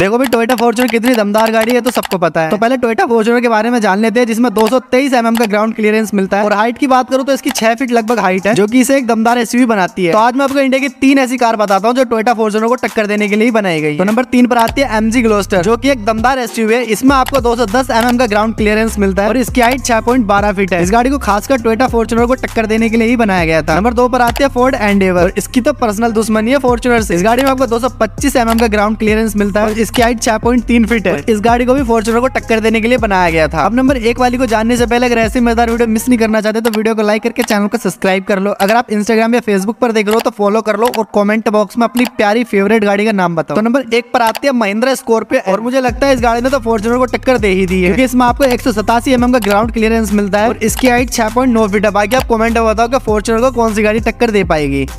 देखो भाई Toyota Fortuner कितनी दमदार गाड़ी है तो सबको पता है तो पहले टोयटा फॉर्चुनर के बारे में जान लेते हैं जिसमें 223 mm का ग्राउंड क्लियरेंस मिलता है और हाइट की बात करो तो इसकी छह फीट लगभग हाइट है जो की इसे एक दमदार एसयूवी बनाती है तो आज मैं आपको इंडिया की तीन ऐसी कार बताता हूँ जो टोयटा फॉर्चुनर को टक्कर देने के लिए बनाई गई तो नंबर तीन पर आती है एमजी ग्लोस्टर जो की एक दमदार एसयूवी है इसमें आपको दो सौ mm का ग्राउंड क्लियरेंस मिलता है और इसकी हाइट छह पॉइंट फीट है इस गाड़ी को खासकर टोयटा फॉर्चुनर को टक्कर देने के लिए ही बनाया गया था नंबर दो पर आती है फोर्ड एंड इसकी तो पर्सनल दुश्मनी है फॉर्चुनर से इस गाड़ी में आपको दो सौ mm का ग्राउंड क्लियरेंस मिलता है इसकी हाइट छह पॉइंट तीन फीट है इस गाड़ी को भी फॉर्चुनर को टक्कर देने के लिए बनाया गया था अब नंबर एक वाली को जानने से पहले अगर ऐसे मजेदार वीडियो मिस नहीं करना चाहते तो वीडियो को लाइक करके चैनल को सब्सक्राइब कर लो अगर आप इंस्टाग्राम या फेसबुक पर देख लो तो फॉलो कर लो और कॉमेंट बॉक्स में अपनी प्यारी फेवरेट गाड़ी का नाम बताओ तो नंबर एक पर आती है महिंद्रा स्कॉर्पियो और मुझे लगता है इस गाड़ी ने तो फॉर्चुनर को टक्कर दे ही दी है क्योंकि इसमें आपको एक सौ सतासी एम mm एम का ग्राउंड क्लियरेंस मिलता है और इसकी हाइट छह पॉइंट नौ फीट है बाकी आप कॉमेंट बताओ कि फॉर्चुनर को कौन सी गाड़ी टक्कर दे पाएगी